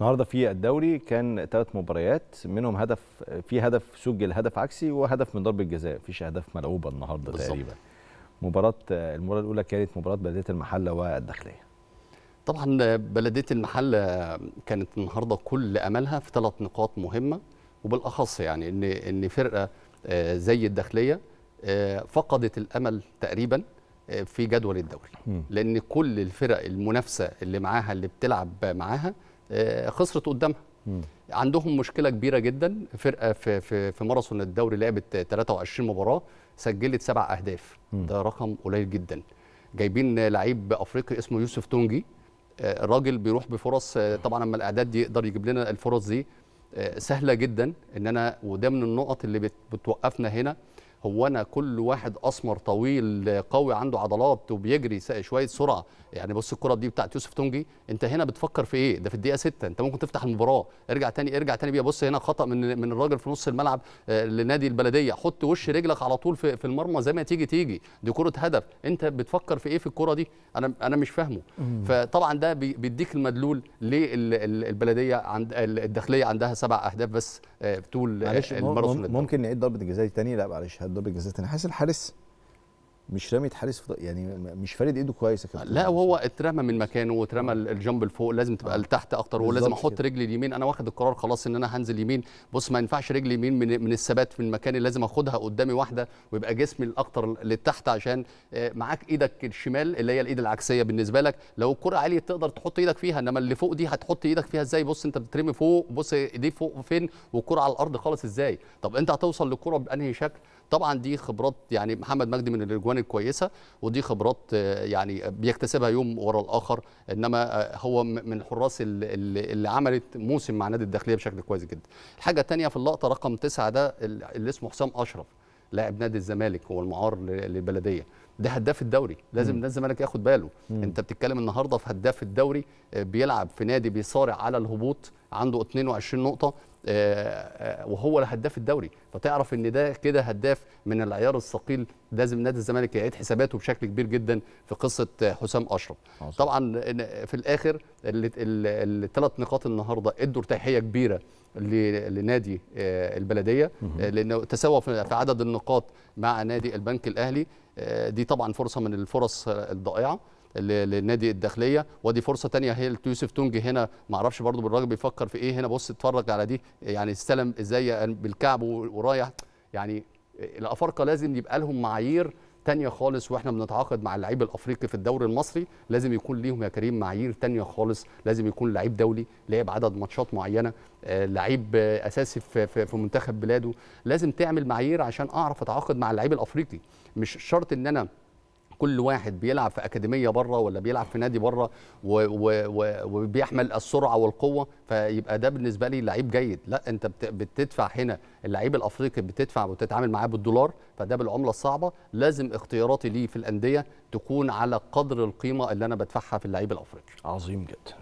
النهارده في الدوري كان ثلاث مباريات منهم هدف في هدف سجل هدف عكسي وهدف من ضربه جزاء مفيش اهداف ملعوبه النهارده بالزبط. تقريبا مباراه المباراه الاولى كانت مباراه بلديه المحله والداخليه طبعا بلديه المحله كانت النهارده كل املها في ثلاث نقاط مهمه وبالاخص يعني ان ان فرقه آه، زي الداخليه آه، فقدت الامل تقريبا آه، في جدول الدوري لان كل الفرق المنافسه اللي معاها اللي بتلعب معاها آه، خسرت قدامها عندهم مشكله كبيره جدا فرقه في في في ماراثون الدوري لعبت 23 مباراه سجلت سبع اهداف ده رقم قليل جدا جايبين لعيب افريقي اسمه يوسف تونجي آه، راجل بيروح بفرص آه، طبعا اما الاعداد يقدر يجيب لنا الفرص دي سهله جدا ان انا وده من النقط اللي بتوقفنا هنا هو انا كل واحد اسمر طويل قوي عنده عضلات وبيجري شويه سرعه يعني بص الكره دي بتاعت يوسف تونجي انت هنا بتفكر في ايه ده في الدقيقه 6 انت ممكن تفتح المباراه ارجع تاني ارجع تاني بيها بص هنا خطا من من الراجل في نص الملعب آه، لنادي البلديه حط وش رجلك على طول في, في المرمى زي ما تيجي تيجي دي كره هدف انت بتفكر في ايه في الكره دي انا انا مش فاهمه فطبعا ده بيديك المدلول للبلديه عند الداخليه عندها سبع اهداف بس آه، طول الماراثون ممكن نعيد ضربه الجزاء تاني لا معلش الدوبينج الذاتي انا حاسس الحارس مش رمية حارس يعني مش فارد ايده كويس يا كابتن لا وهو اترمى من مكانه واترمى الجنب لفوق لازم تبقى آه. لتحت اكتر ولازم احط رجلي اليمين انا واخد القرار خلاص ان انا هنزل يمين بص ما ينفعش رجلي يمين من, من الثبات في المكان اللي لازم اخدها قدامي واحده ويبقى جسمي الاكتر لتحت عشان آه، معاك ايدك الشمال اللي هي الايد العكسيه بالنسبه لك لو الكره عاليه تقدر تحط ايدك فيها انما اللي فوق دي هتحط ايدك فيها ازاي بص انت بتترمي فوق بص دي فوق فين والكره على الارض خالص ازاي طب انت هتوصل للكره بانهي شكل طبعا دي خبرات يعني محمد مجدي من الاجوان جوانب كويسه ودي خبرات آه، يعني بيكتسبها يوم ورا الاخر انما آه، هو من الحراس اللي, اللي عملت موسم مع نادي الداخليه بشكل كويس جدا. الحاجه الثانيه في اللقطه رقم تسعه ده اللي اسمه حسام اشرف لاعب نادي الزمالك هو المعار للبلديه ده هداف الدوري لازم نادي الزمالك ياخد باله مم. انت بتتكلم النهارده في هداف الدوري آه، بيلعب في نادي بيصارع على الهبوط عنده 22 نقطه آه، آه، وهو هداف الدوري فتعرف ان ده كده هداف من العيار الثقيل لازم نادي الزمالك يعيد حساباته بشكل كبير جدا في قصه حسام اشرف طبعا في الاخر الثلاث نقاط النهارده ادوا ارتياحيه كبيره لنادي آه، البلديه لانه تساوى في عدد النقاط مع نادي البنك الاهلي دي طبعا فرصه من الفرص الضائعه للنادي الداخليه ودي فرصه ثانيه هي يوسف تونج هنا ما اعرفش برده بالراجل بيفكر في ايه هنا بص اتفرج على دي يعني استلم ازاي بالكعب ورايح يعني الافارقه لازم يبقى لهم معايير تانية خالص واحنا بنتعاقد مع اللعيب الافريقي في الدوري المصري لازم يكون ليهم يا كريم معايير تانية خالص لازم يكون لعيب دولي لعب عدد ماتشات معينه آه، لعيب اساسي في, في منتخب بلاده لازم تعمل معايير عشان اعرف اتعاقد مع اللعيب الافريقي مش شرط ان انا كل واحد بيلعب في اكاديميه بره ولا بيلعب في نادي بره وبيحمل السرعه والقوه فيبقى ده بالنسبه لي لعيب جيد لا انت بتدفع هنا اللعيب الافريقي بتدفع وتتعامل معاه بالدولار فده بالعمله الصعبه لازم اختياراتي ليه في الانديه تكون على قدر القيمه اللي انا بدفعها في اللعيب الافريقي عظيم جدا